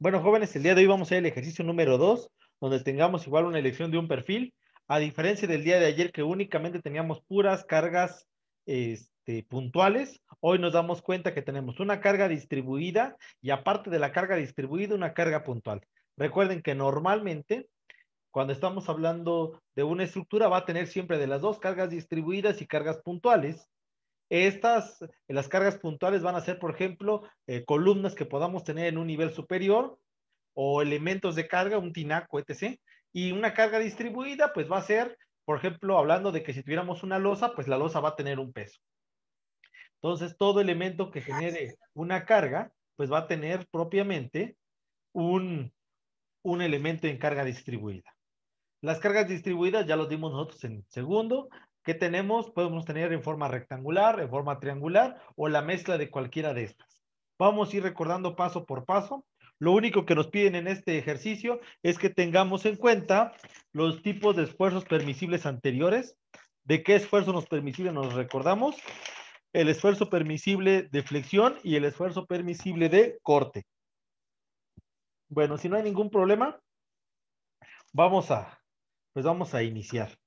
Bueno, jóvenes, el día de hoy vamos a ir al ejercicio número 2, donde tengamos igual una elección de un perfil, a diferencia del día de ayer que únicamente teníamos puras cargas este, puntuales, hoy nos damos cuenta que tenemos una carga distribuida y aparte de la carga distribuida, una carga puntual. Recuerden que normalmente cuando estamos hablando de una estructura va a tener siempre de las dos cargas distribuidas y cargas puntuales. Estas, eh, las cargas puntuales van a ser, por ejemplo, eh, columnas que podamos tener en un nivel superior o elementos de carga, un tinaco, etc. Y una carga distribuida, pues va a ser, por ejemplo, hablando de que si tuviéramos una losa, pues la losa va a tener un peso. Entonces, todo elemento que genere una carga, pues va a tener propiamente un, un elemento en carga distribuida. Las cargas distribuidas ya los dimos nosotros en segundo. ¿Qué tenemos, podemos tener en forma rectangular, en forma triangular o la mezcla de cualquiera de estas. Vamos a ir recordando paso por paso. Lo único que nos piden en este ejercicio es que tengamos en cuenta los tipos de esfuerzos permisibles anteriores. ¿De qué esfuerzo nos permisible nos recordamos? El esfuerzo permisible de flexión y el esfuerzo permisible de corte. Bueno, si no hay ningún problema, vamos a, pues vamos a iniciar.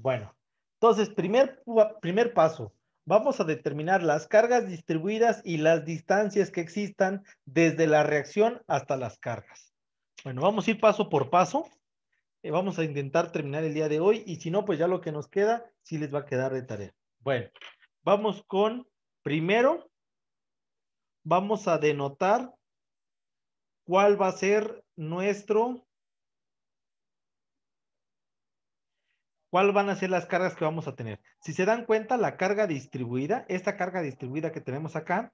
Bueno, entonces, primer, primer paso, vamos a determinar las cargas distribuidas y las distancias que existan desde la reacción hasta las cargas. Bueno, vamos a ir paso por paso. Eh, vamos a intentar terminar el día de hoy y si no, pues ya lo que nos queda sí les va a quedar de tarea. Bueno, vamos con, primero, vamos a denotar cuál va a ser nuestro ¿Cuáles van a ser las cargas que vamos a tener? Si se dan cuenta, la carga distribuida, esta carga distribuida que tenemos acá,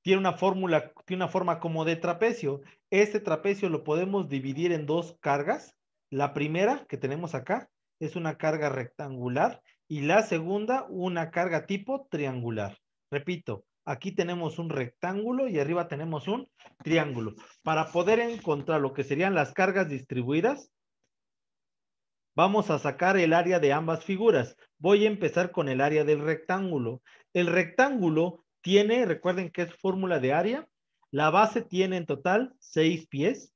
tiene una fórmula, tiene una forma como de trapecio. Este trapecio lo podemos dividir en dos cargas. La primera que tenemos acá es una carga rectangular y la segunda una carga tipo triangular. Repito, aquí tenemos un rectángulo y arriba tenemos un triángulo. Para poder encontrar lo que serían las cargas distribuidas, Vamos a sacar el área de ambas figuras. Voy a empezar con el área del rectángulo. El rectángulo tiene, recuerden que es fórmula de área, la base tiene en total 6 pies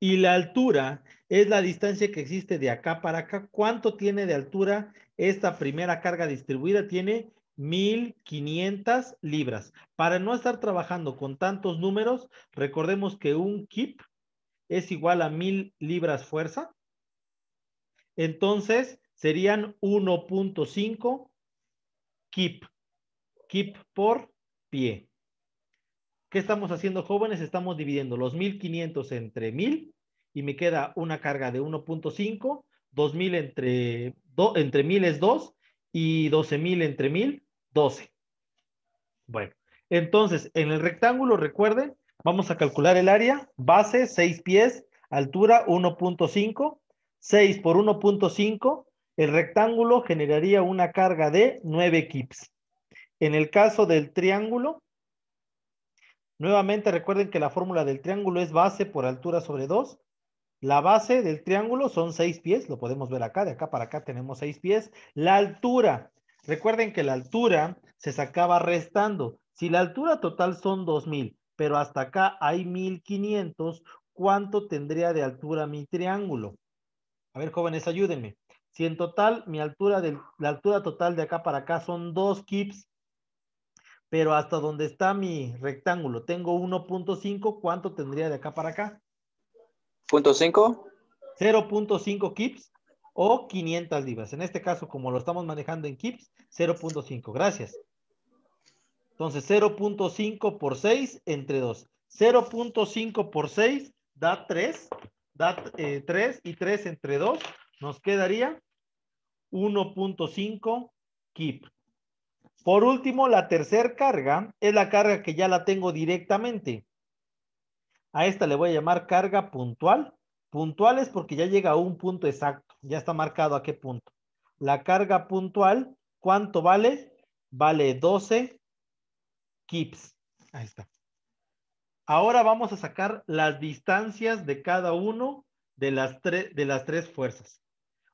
y la altura es la distancia que existe de acá para acá. ¿Cuánto tiene de altura esta primera carga distribuida? Tiene 1500 libras. Para no estar trabajando con tantos números, recordemos que un kip es igual a 1000 libras fuerza entonces, serían 1.5 kip, kip por pie. ¿Qué estamos haciendo, jóvenes? Estamos dividiendo los 1.500 entre 1.000 y me queda una carga de 1.5, 2.000 entre, entre 1.000 es 2 y 12.000 entre 1.000, 12. Bueno, entonces, en el rectángulo, recuerden, vamos a calcular el área, base 6 pies, altura 1.5, 6 por 1.5, el rectángulo generaría una carga de 9 kips. En el caso del triángulo, nuevamente recuerden que la fórmula del triángulo es base por altura sobre 2. La base del triángulo son 6 pies, lo podemos ver acá, de acá para acá tenemos 6 pies. La altura, recuerden que la altura se sacaba restando. Si la altura total son 2000, pero hasta acá hay 1500, ¿cuánto tendría de altura mi triángulo? A ver, jóvenes, ayúdenme. Si en total mi altura, de, la altura total de acá para acá son dos kips, pero hasta donde está mi rectángulo tengo 1.5, ¿cuánto tendría de acá para acá? ¿0.5? 0.5 kips o 500 libras. En este caso, como lo estamos manejando en kips, 0.5. Gracias. Entonces, 0.5 por 6 entre 2. 0.5 por 6 da 3 3 eh, y 3 entre 2 nos quedaría 1.5 kip. Por último, la tercer carga es la carga que ya la tengo directamente. A esta le voy a llamar carga puntual. Puntual es porque ya llega a un punto exacto. Ya está marcado a qué punto. La carga puntual, ¿cuánto vale? Vale 12 kips. Ahí está. Ahora vamos a sacar las distancias de cada uno de las, de las tres fuerzas.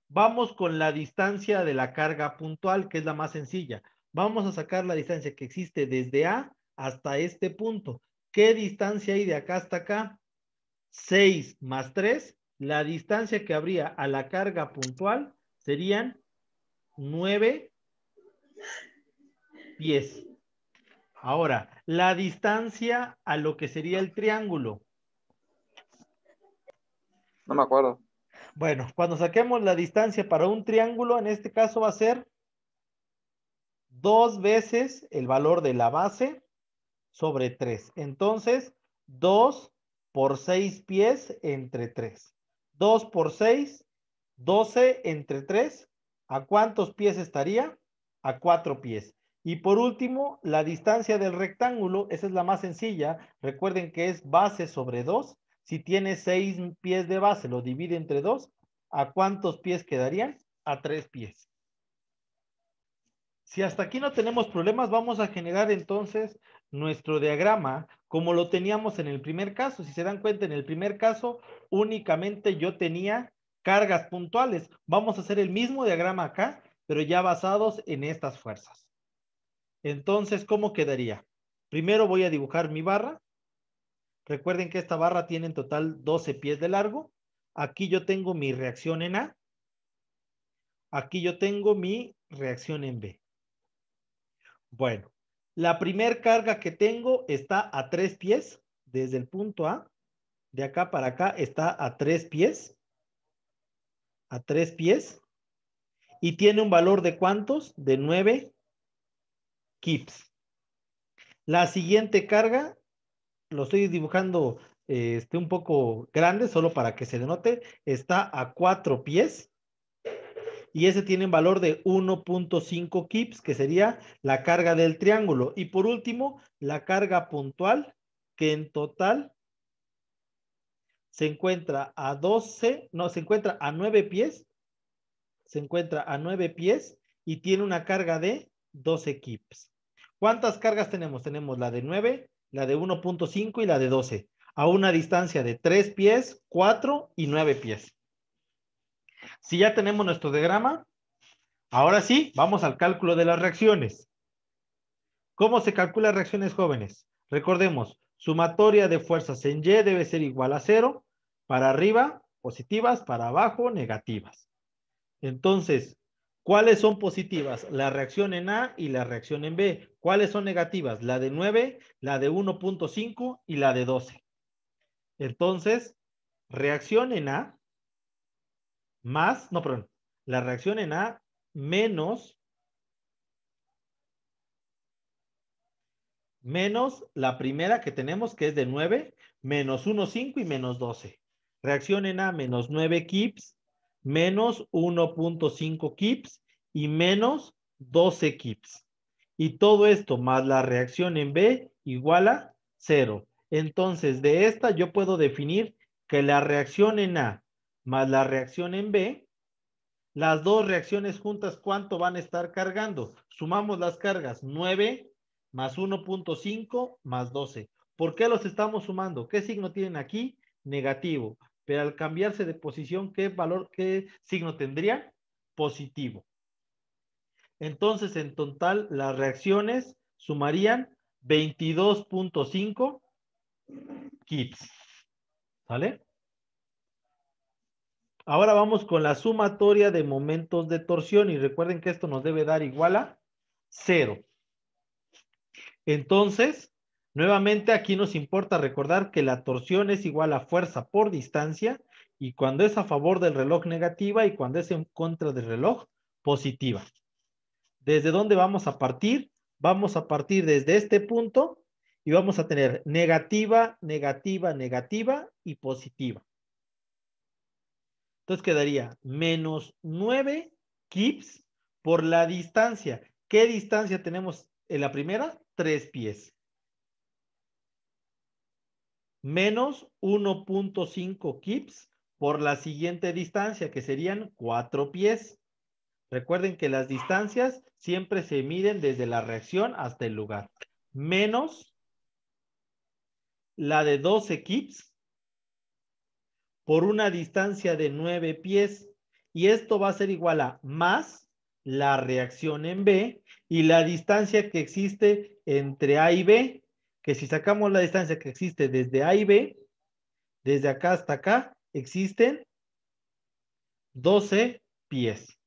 Vamos con la distancia de la carga puntual, que es la más sencilla. Vamos a sacar la distancia que existe desde A hasta este punto. ¿Qué distancia hay de acá hasta acá? 6 más 3. La distancia que habría a la carga puntual serían 9 pies. Ahora, la distancia a lo que sería el triángulo. No me acuerdo. Bueno, cuando saquemos la distancia para un triángulo, en este caso va a ser dos veces el valor de la base sobre tres. Entonces, dos por seis pies entre tres. Dos por seis, doce entre tres. ¿A cuántos pies estaría? A cuatro pies. Y por último, la distancia del rectángulo, esa es la más sencilla. Recuerden que es base sobre 2. Si tiene 6 pies de base, lo divide entre 2. ¿A cuántos pies quedarían? A 3 pies. Si hasta aquí no tenemos problemas, vamos a generar entonces nuestro diagrama como lo teníamos en el primer caso. Si se dan cuenta, en el primer caso únicamente yo tenía cargas puntuales. Vamos a hacer el mismo diagrama acá, pero ya basados en estas fuerzas. Entonces, ¿cómo quedaría? Primero voy a dibujar mi barra. Recuerden que esta barra tiene en total 12 pies de largo. Aquí yo tengo mi reacción en A. Aquí yo tengo mi reacción en B. Bueno, la primer carga que tengo está a tres pies, desde el punto A, de acá para acá, está a tres pies, a tres pies, y tiene un valor de cuántos? De 9 kips. La siguiente carga, lo estoy dibujando eh, este, un poco grande, solo para que se denote, está a cuatro pies y ese tiene un valor de 1.5 kips, que sería la carga del triángulo. Y por último, la carga puntual, que en total se encuentra a 12, no, se encuentra a 9 pies, se encuentra a 9 pies y tiene una carga de dos equipos. ¿Cuántas cargas tenemos? Tenemos la de 9, la de 1.5 y la de 12, a una distancia de 3 pies, 4 y 9 pies. Si ya tenemos nuestro diagrama, ahora sí, vamos al cálculo de las reacciones. ¿Cómo se calculan reacciones jóvenes? Recordemos, sumatoria de fuerzas en Y debe ser igual a 0, para arriba, positivas, para abajo, negativas. Entonces, ¿Cuáles son positivas? La reacción en A y la reacción en B. ¿Cuáles son negativas? La de 9, la de 1.5 y la de 12. Entonces, reacción en A más, no, perdón, la reacción en A menos menos la primera que tenemos que es de 9, menos 1.5 y menos 12. Reacción en A menos 9 kips menos 1.5 kips y menos 12 kips. Y todo esto más la reacción en B igual a 0. Entonces, de esta yo puedo definir que la reacción en A más la reacción en B, las dos reacciones juntas, ¿cuánto van a estar cargando? Sumamos las cargas, 9 más 1.5 más 12. ¿Por qué los estamos sumando? ¿Qué signo tienen aquí? Negativo pero al cambiarse de posición, ¿qué valor, qué signo tendría? Positivo. Entonces, en total, las reacciones sumarían 22.5 kits. ¿Sale? Ahora vamos con la sumatoria de momentos de torsión y recuerden que esto nos debe dar igual a cero. Entonces, Nuevamente aquí nos importa recordar que la torsión es igual a fuerza por distancia y cuando es a favor del reloj negativa y cuando es en contra del reloj positiva. ¿Desde dónde vamos a partir? Vamos a partir desde este punto y vamos a tener negativa, negativa, negativa y positiva. Entonces quedaría menos 9 kips por la distancia. ¿Qué distancia tenemos en la primera? Tres pies menos 1.5 kips por la siguiente distancia, que serían 4 pies. Recuerden que las distancias siempre se miden desde la reacción hasta el lugar. Menos la de 12 kips por una distancia de 9 pies. Y esto va a ser igual a más la reacción en B y la distancia que existe entre A y B, que si sacamos la distancia que existe desde A y B, desde acá hasta acá, existen 12 pies.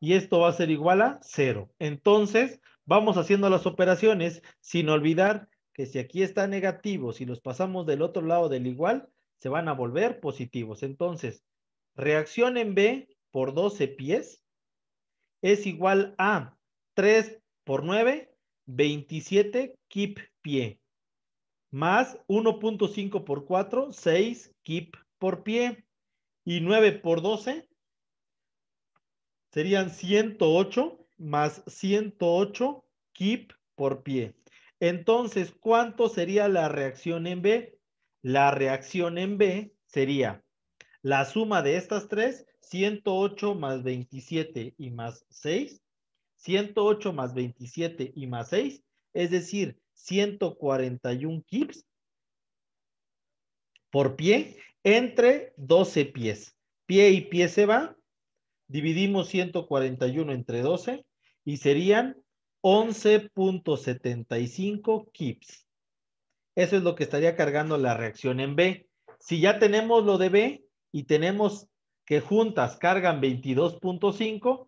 Y esto va a ser igual a 0. Entonces, vamos haciendo las operaciones sin olvidar que si aquí está negativo, si los pasamos del otro lado del igual, se van a volver positivos. Entonces, reacción en B por 12 pies es igual a 3 por 9, 27 keep pie. Más 1.5 por 4, 6 keep por pie. Y 9 por 12 serían 108 más 108 keep por pie. Entonces, ¿cuánto sería la reacción en B? La reacción en B sería la suma de estas tres, 108 más 27 y más 6, 108 más 27 y más 6, es decir, 141 kips por pie entre 12 pies. Pie y pie se va, dividimos 141 entre 12 y serían 11.75 kips. Eso es lo que estaría cargando la reacción en B. Si ya tenemos lo de B y tenemos que juntas cargan 22.5,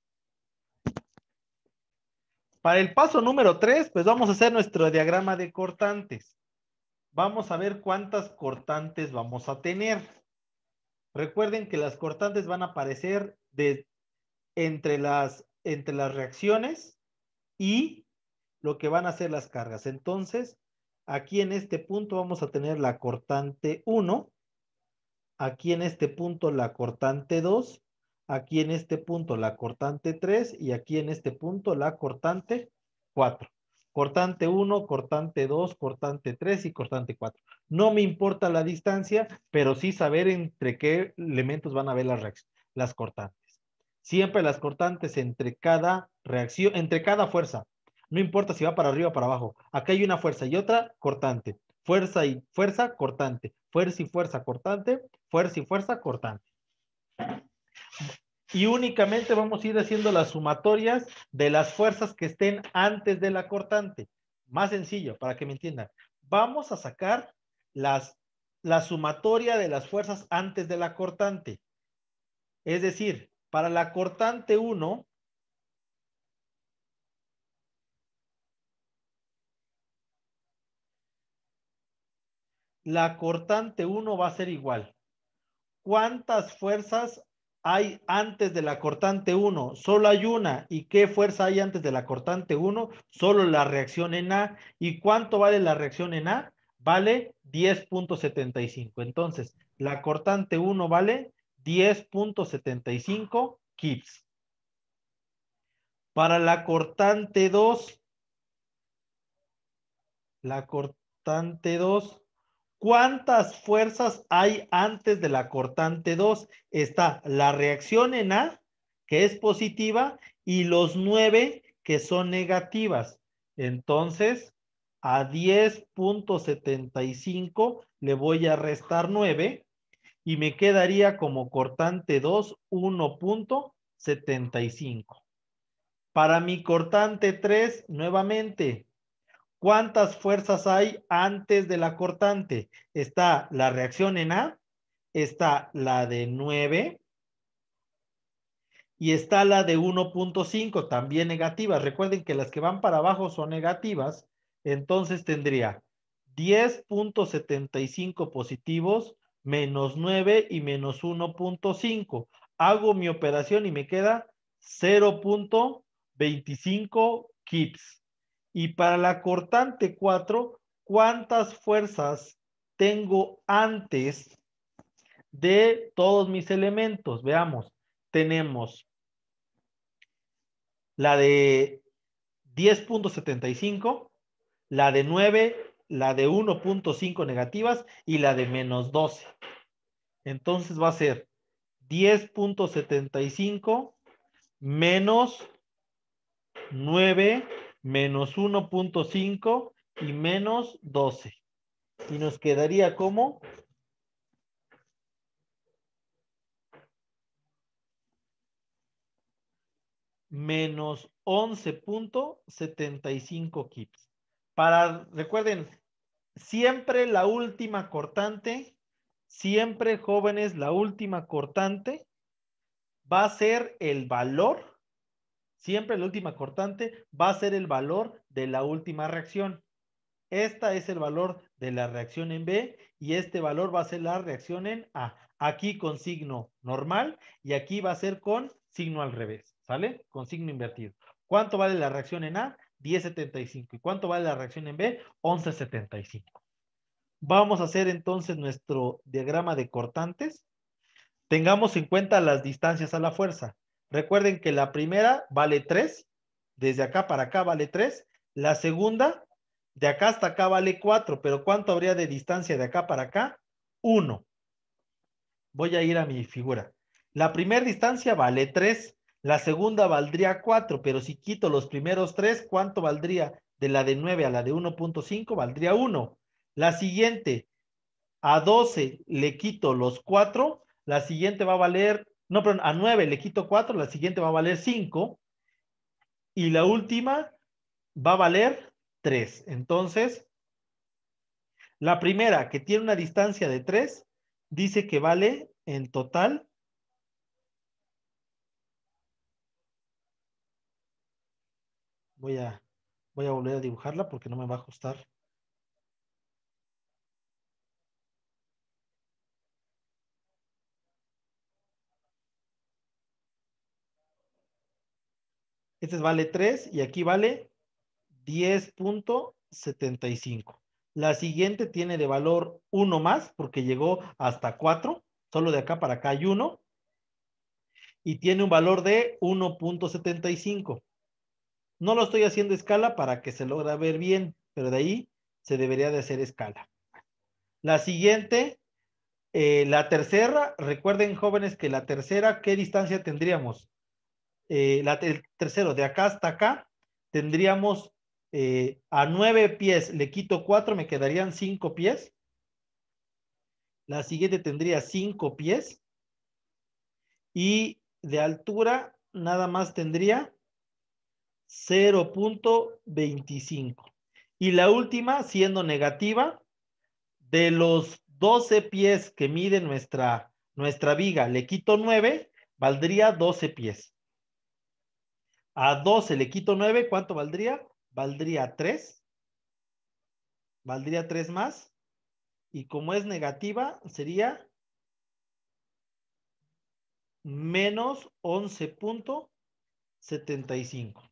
Para el paso número 3, pues vamos a hacer nuestro diagrama de cortantes. Vamos a ver cuántas cortantes vamos a tener. Recuerden que las cortantes van a aparecer de, entre, las, entre las reacciones y lo que van a ser las cargas. Entonces, aquí en este punto vamos a tener la cortante 1, aquí en este punto la cortante 2 aquí en este punto la cortante 3 y aquí en este punto la cortante 4. Cortante 1, cortante 2, cortante 3 y cortante 4. No me importa la distancia, pero sí saber entre qué elementos van a ver las, las cortantes. Siempre las cortantes entre cada reacción, entre cada fuerza. No importa si va para arriba o para abajo. Acá hay una fuerza y otra cortante. Fuerza y fuerza cortante. Fuerza y fuerza cortante. Fuerza y fuerza cortante y únicamente vamos a ir haciendo las sumatorias de las fuerzas que estén antes de la cortante. Más sencillo, para que me entiendan. Vamos a sacar las, la sumatoria de las fuerzas antes de la cortante. Es decir, para la cortante 1, la cortante 1 va a ser igual. ¿Cuántas fuerzas hay antes de la cortante 1? Solo hay una. ¿Y qué fuerza hay antes de la cortante 1? Solo la reacción en A. ¿Y cuánto vale la reacción en A? Vale 10.75. Entonces, la cortante 1 vale 10.75 kips. Para la cortante 2, la cortante 2 ¿Cuántas fuerzas hay antes de la cortante 2? Está la reacción en A, que es positiva, y los 9 que son negativas. Entonces, a 10.75 le voy a restar 9 y me quedaría como cortante 2, 1.75. Para mi cortante 3, nuevamente, ¿Cuántas fuerzas hay antes de la cortante? Está la reacción en A, está la de 9 y está la de 1.5, también negativas. Recuerden que las que van para abajo son negativas, entonces tendría 10.75 positivos, menos 9 y menos 1.5. Hago mi operación y me queda 0.25 kips. Y para la cortante 4, ¿cuántas fuerzas tengo antes de todos mis elementos? Veamos, tenemos la de 10.75, la de 9, la de 1.5 negativas y la de menos 12. Entonces va a ser 10.75 menos 9 menos 1.5 y menos 12. Y nos quedaría como menos 11.75 kips. Para, recuerden, siempre la última cortante, siempre jóvenes, la última cortante va a ser el valor Siempre la última cortante va a ser el valor de la última reacción. Esta es el valor de la reacción en B y este valor va a ser la reacción en A. Aquí con signo normal y aquí va a ser con signo al revés, ¿sale? Con signo invertido. ¿Cuánto vale la reacción en A? 10.75. ¿Y cuánto vale la reacción en B? 11.75. Vamos a hacer entonces nuestro diagrama de cortantes. Tengamos en cuenta las distancias a la fuerza. Recuerden que la primera vale 3, desde acá para acá vale 3, la segunda de acá hasta acá vale 4, pero ¿cuánto habría de distancia de acá para acá? 1. Voy a ir a mi figura. La primera distancia vale 3, la segunda valdría 4, pero si quito los primeros 3, ¿cuánto valdría? De la de 9 a la de 1.5 valdría 1. La siguiente, a 12 le quito los 4, la siguiente va a valer no, perdón, a 9 le quito 4, la siguiente va a valer 5 y la última va a valer 3. Entonces, la primera que tiene una distancia de 3 dice que vale en total Voy a, voy a volver a dibujarla porque no me va a ajustar. Este vale 3 y aquí vale 10.75. La siguiente tiene de valor 1 más porque llegó hasta 4. Solo de acá para acá hay 1. Y tiene un valor de 1.75. No lo estoy haciendo escala para que se logra ver bien, pero de ahí se debería de hacer escala. La siguiente, eh, la tercera, recuerden jóvenes que la tercera, ¿qué distancia tendríamos? Eh, el tercero, de acá hasta acá, tendríamos eh, a nueve pies, le quito cuatro, me quedarían cinco pies. La siguiente tendría cinco pies. Y de altura nada más tendría 0.25. Y la última, siendo negativa, de los 12 pies que mide nuestra, nuestra viga, le quito 9, valdría 12 pies. A 12 le quito 9, ¿cuánto valdría? Valdría 3. Valdría 3 más. Y como es negativa, sería menos 11.75.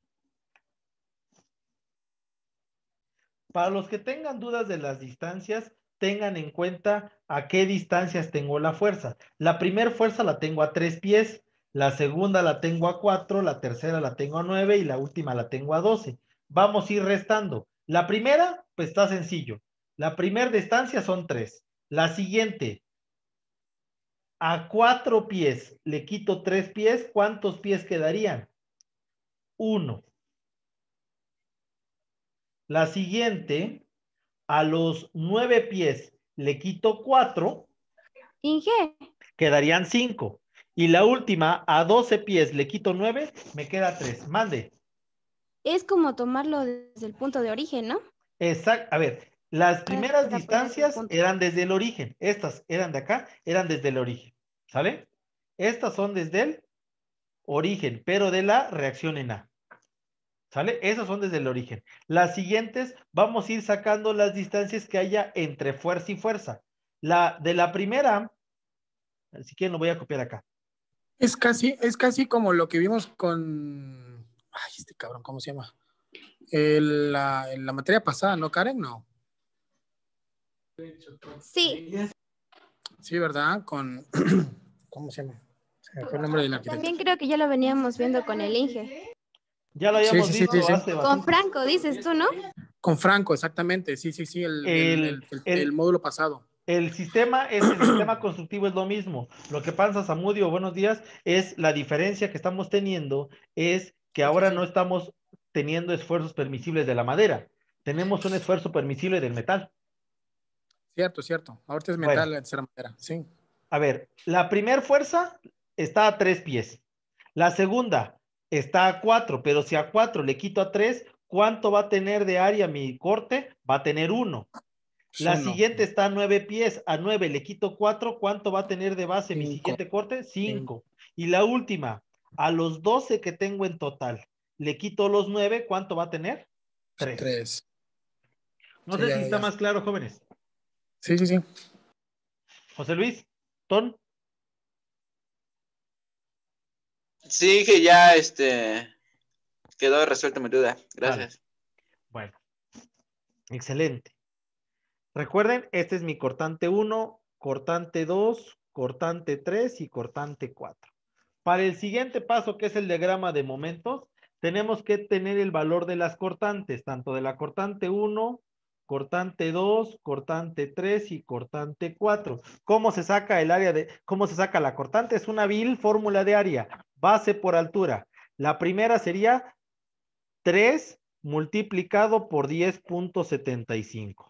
Para los que tengan dudas de las distancias, tengan en cuenta a qué distancias tengo la fuerza. La primera fuerza la tengo a tres pies, la segunda la tengo a 4, la tercera la tengo a 9 y la última la tengo a 12. Vamos a ir restando. La primera, pues está sencillo. La primera distancia son tres. La siguiente, a cuatro pies le quito tres pies, ¿cuántos pies quedarían? 1. La siguiente, a los nueve pies le quito 4. Quedarían 5. Y la última, a 12 pies le quito 9, me queda 3. Mande. Es como tomarlo desde el punto de origen, ¿no? Exacto. A ver, las primeras distancias eran desde el origen. Estas eran de acá, eran desde el origen. ¿Sale? Estas son desde el origen, pero de la reacción en A. ¿Sale? Esas son desde el origen. Las siguientes vamos a ir sacando las distancias que haya entre fuerza y fuerza. La de la primera, si quieren lo voy a copiar acá. Es casi, es casi como lo que vimos con. Ay, este cabrón, ¿cómo se llama? la, en la materia pasada, ¿no, Karen? No. Sí. Sí, ¿verdad? Con. ¿Cómo se llama? También creo que ya lo veníamos viendo con el Inge. Ya lo habíamos visto. con Franco, dices tú, ¿no? Con Franco, exactamente. Sí, sí, sí, el módulo pasado. El sistema es el sistema constructivo, es lo mismo. Lo que pasa, Samudio, buenos días, es la diferencia que estamos teniendo es que ahora no estamos teniendo esfuerzos permisibles de la madera. Tenemos un esfuerzo permisible del metal. Cierto, cierto. Ahorita es metal, la la madera, sí. A ver, la primera fuerza está a tres pies. La segunda está a cuatro, pero si a cuatro le quito a tres, ¿cuánto va a tener de área mi corte? Va a tener uno. La siguiente está a nueve pies. A nueve le quito cuatro. ¿Cuánto va a tener de base mi siguiente corte? Cinco. Y la última, a los doce que tengo en total, le quito los nueve. ¿Cuánto va a tener? Tres. No sé si está más claro, jóvenes. Sí, sí, sí. José Luis, Ton. Sí, que ya este quedó resuelta mi duda. Gracias. Bueno. Excelente. Recuerden, este es mi cortante 1, cortante 2, cortante 3 y cortante 4. Para el siguiente paso, que es el diagrama de momentos, tenemos que tener el valor de las cortantes, tanto de la cortante 1, cortante 2, cortante 3 y cortante 4. ¿Cómo se saca el área de, cómo se saca la cortante? Es una vil fórmula de área, base por altura. La primera sería 3 multiplicado por 10.75.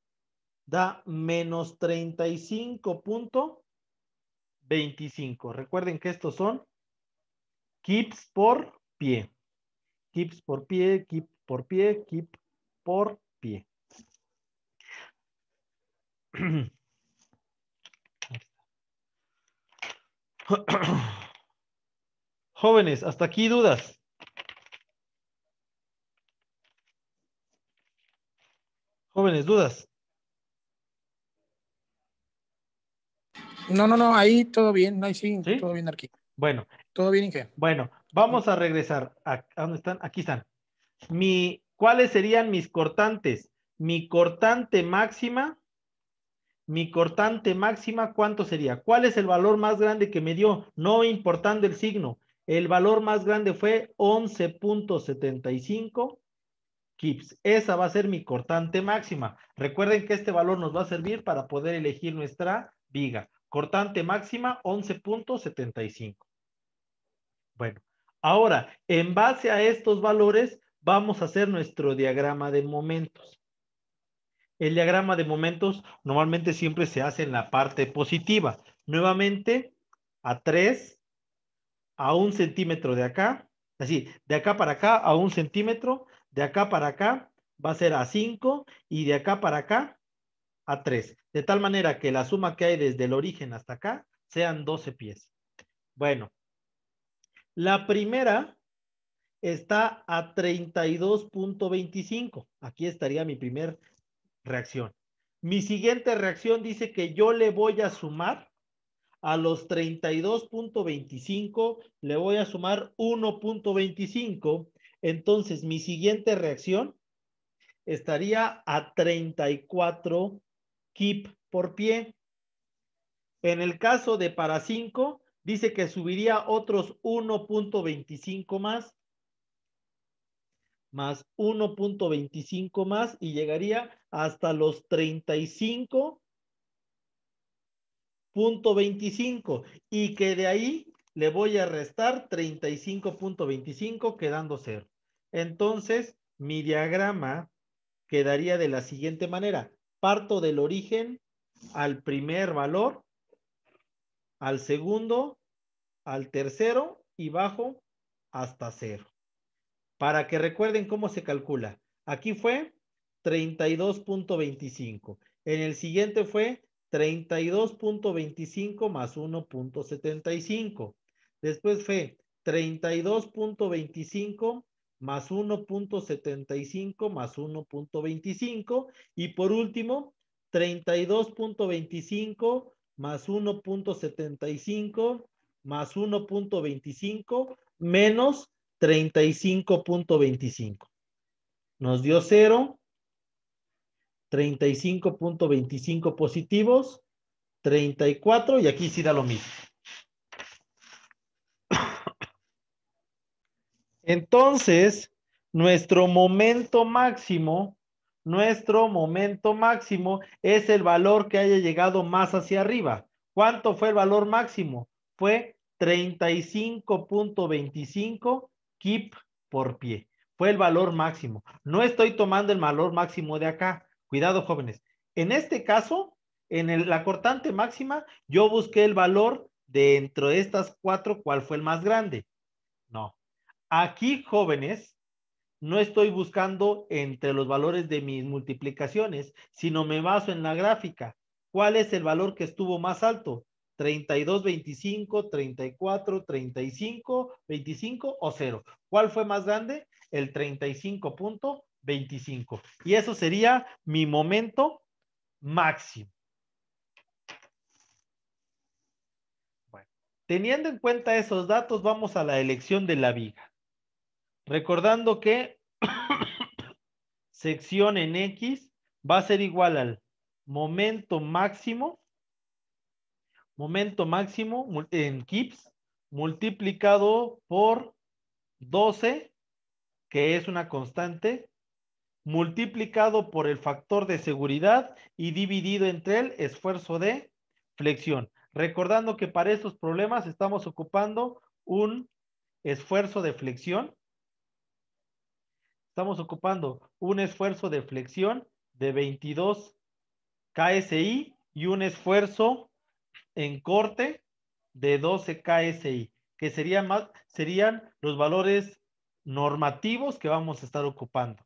da menos 35.25. Recuerden que estos son kips por pie. Kips por pie, kip por pie, kip por pie. Jóvenes, hasta aquí dudas. Jóvenes, dudas. No, no, no, ahí todo bien, ahí sí, todo bien aquí. Bueno. Todo bien, Inge. Bueno, vamos a regresar. ¿A, dónde están? Aquí están. Mi, ¿Cuáles serían mis cortantes? Mi cortante máxima, mi cortante máxima, ¿cuánto sería? ¿Cuál es el valor más grande que me dio? No importando el signo. El valor más grande fue 11.75 kips. Esa va a ser mi cortante máxima. Recuerden que este valor nos va a servir para poder elegir nuestra viga. Cortante máxima 11.75. Bueno, ahora, en base a estos valores, vamos a hacer nuestro diagrama de momentos. El diagrama de momentos normalmente siempre se hace en la parte positiva. Nuevamente, a 3, a un centímetro de acá, así, de acá para acá a un centímetro, de acá para acá va a ser a 5 y de acá para acá a 3 de tal manera que la suma que hay desde el origen hasta acá sean 12 pies. Bueno, la primera está a 32.25. Aquí estaría mi primera reacción. Mi siguiente reacción dice que yo le voy a sumar a los 32.25, le voy a sumar 1.25. Entonces, mi siguiente reacción estaría a 34 keep por pie. En el caso de para 5, dice que subiría otros 1.25 más, más 1.25 más y llegaría hasta los 35.25 y que de ahí le voy a restar 35.25 quedando cero. Entonces, mi diagrama quedaría de la siguiente manera parto del origen al primer valor, al segundo, al tercero y bajo hasta cero. Para que recuerden cómo se calcula. Aquí fue 32.25. En el siguiente fue 32.25 más 1.75. Después fue 32.25 más 1.75 más 1.25 y por último 32.25 más 1.75 más 1.25 menos 35.25. Nos dio 0, 35.25 positivos, 34 y aquí sí da lo mismo. Entonces, nuestro momento máximo, nuestro momento máximo es el valor que haya llegado más hacia arriba. ¿Cuánto fue el valor máximo? Fue 35.25 kip por pie. Fue el valor máximo. No estoy tomando el valor máximo de acá. Cuidado, jóvenes. En este caso, en la cortante máxima, yo busqué el valor dentro de estas cuatro, cuál fue el más grande. Aquí, jóvenes, no estoy buscando entre los valores de mis multiplicaciones, sino me baso en la gráfica. ¿Cuál es el valor que estuvo más alto? 32, 25, 34, 35, 25 o 0. ¿Cuál fue más grande? El 35.25. Y eso sería mi momento máximo. Bueno, teniendo en cuenta esos datos, vamos a la elección de la viga. Recordando que sección en X va a ser igual al momento máximo, momento máximo en kips multiplicado por 12, que es una constante, multiplicado por el factor de seguridad y dividido entre el esfuerzo de flexión. Recordando que para estos problemas estamos ocupando un esfuerzo de flexión estamos ocupando un esfuerzo de flexión de 22 KSI y un esfuerzo en corte de 12 KSI, que serían, los valores normativos que vamos a estar ocupando.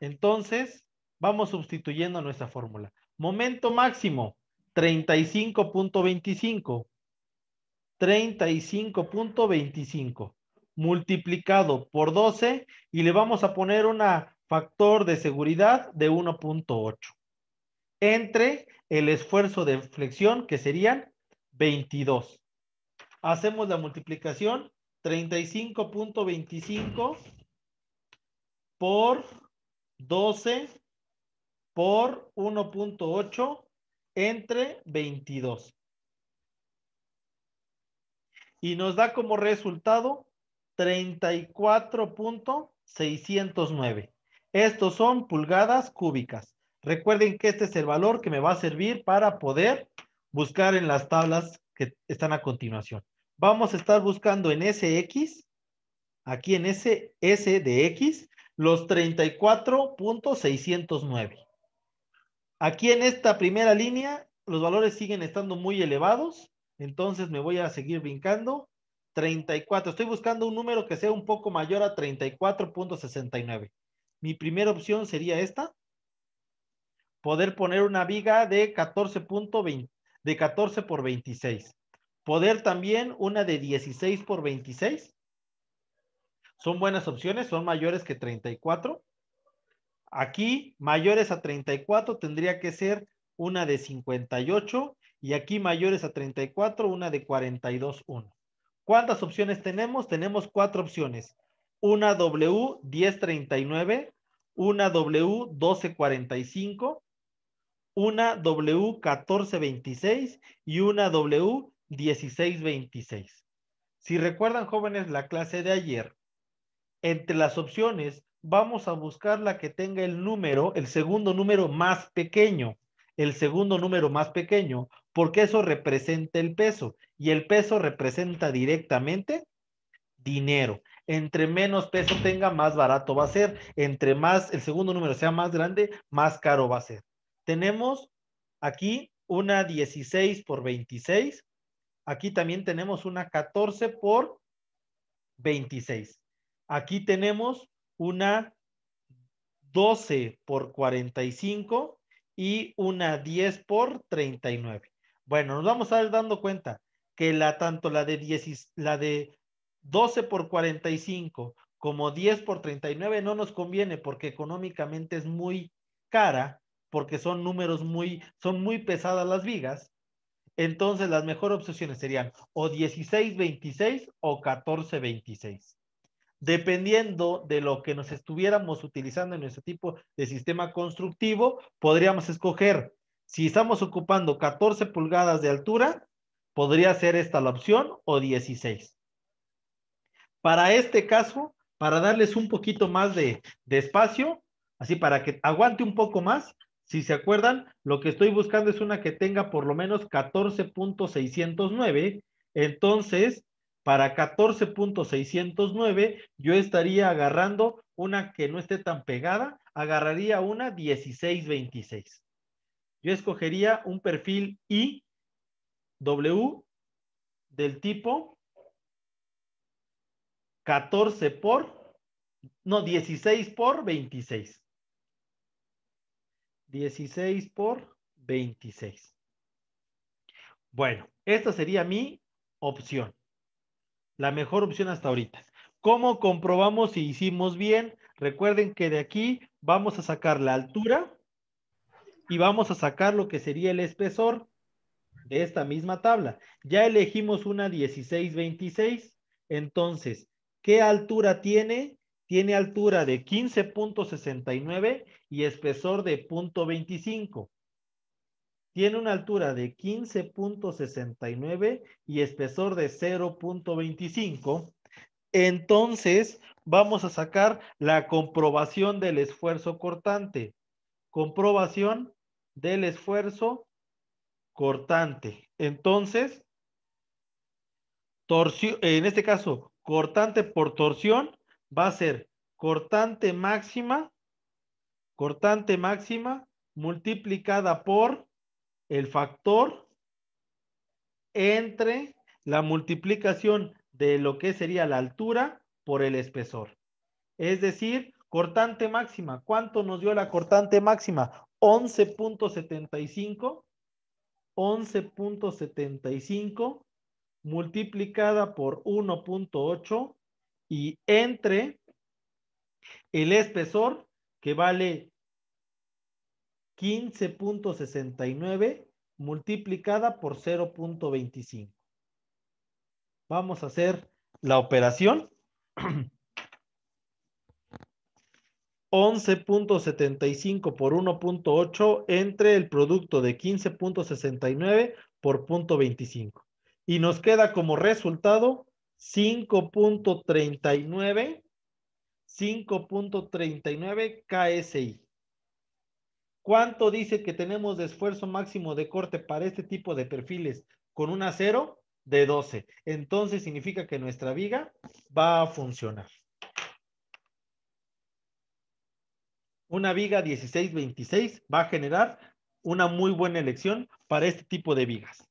Entonces, vamos sustituyendo nuestra fórmula. Momento máximo, 35.25. 35.25 multiplicado por 12 y le vamos a poner un factor de seguridad de 1.8 entre el esfuerzo de flexión que serían 22. Hacemos la multiplicación 35.25 por 12 por 1.8 entre 22. Y nos da como resultado 34.609. Estos son pulgadas cúbicas. Recuerden que este es el valor que me va a servir para poder buscar en las tablas que están a continuación. Vamos a estar buscando en SX, aquí en ese S de X, los 34.609. Aquí en esta primera línea, los valores siguen estando muy elevados, entonces me voy a seguir brincando 34. Estoy buscando un número que sea un poco mayor a 34.69. Mi primera opción sería esta. Poder poner una viga de 14, de 14 por 26. Poder también una de 16 por 26. Son buenas opciones, son mayores que 34. Aquí, mayores a 34, tendría que ser una de 58. Y aquí, mayores a 34, una de 42.1. ¿Cuántas opciones tenemos? Tenemos cuatro opciones. Una W1039, una W1245, una W1426 y una W1626. Si recuerdan, jóvenes, la clase de ayer, entre las opciones vamos a buscar la que tenga el número, el segundo número más pequeño. El segundo número más pequeño porque eso representa el peso y el peso representa directamente dinero. Entre menos peso tenga, más barato va a ser. Entre más, el segundo número sea más grande, más caro va a ser. Tenemos aquí una 16 por 26. Aquí también tenemos una 14 por 26. Aquí tenemos una 12 por 45 y una 10 por 39. Bueno, nos vamos a ir dando cuenta que la, tanto la de, 10, la de 12 por 45 como 10 por 39 no nos conviene porque económicamente es muy cara, porque son números muy, son muy pesadas las vigas. Entonces las mejores opciones serían o 16-26 o 14-26. Dependiendo de lo que nos estuviéramos utilizando en nuestro tipo de sistema constructivo, podríamos escoger si estamos ocupando 14 pulgadas de altura, podría ser esta la opción o 16. Para este caso, para darles un poquito más de, espacio, así para que aguante un poco más, si se acuerdan, lo que estoy buscando es una que tenga por lo menos 14.609. Entonces, para 14.609, yo estaría agarrando una que no esté tan pegada, agarraría una 1626. Yo escogería un perfil IW del tipo 14 por, no, 16 por 26. 16 por 26. Bueno, esta sería mi opción. La mejor opción hasta ahorita. ¿Cómo comprobamos si hicimos bien? Recuerden que de aquí vamos a sacar la altura y vamos a sacar lo que sería el espesor de esta misma tabla. Ya elegimos una 16-26, entonces, ¿qué altura tiene? Tiene altura de 15.69 y espesor de 0.25. Tiene una altura de 15.69 y espesor de 0.25. Entonces, vamos a sacar la comprobación del esfuerzo cortante comprobación del esfuerzo cortante. Entonces, en este caso, cortante por torsión va a ser cortante máxima, cortante máxima multiplicada por el factor entre la multiplicación de lo que sería la altura por el espesor. Es decir, Cortante máxima. ¿Cuánto nos dio la cortante máxima? 11.75. 11.75 multiplicada por 1.8 y entre el espesor que vale 15.69 multiplicada por 0.25. Vamos a hacer la operación. 11.75 por 1.8 entre el producto de 15.69 por 0.25. Y nos queda como resultado 5.39, 5.39 KSI. ¿Cuánto dice que tenemos de esfuerzo máximo de corte para este tipo de perfiles con un acero? De 12. Entonces significa que nuestra viga va a funcionar. una viga 16-26 va a generar una muy buena elección para este tipo de vigas.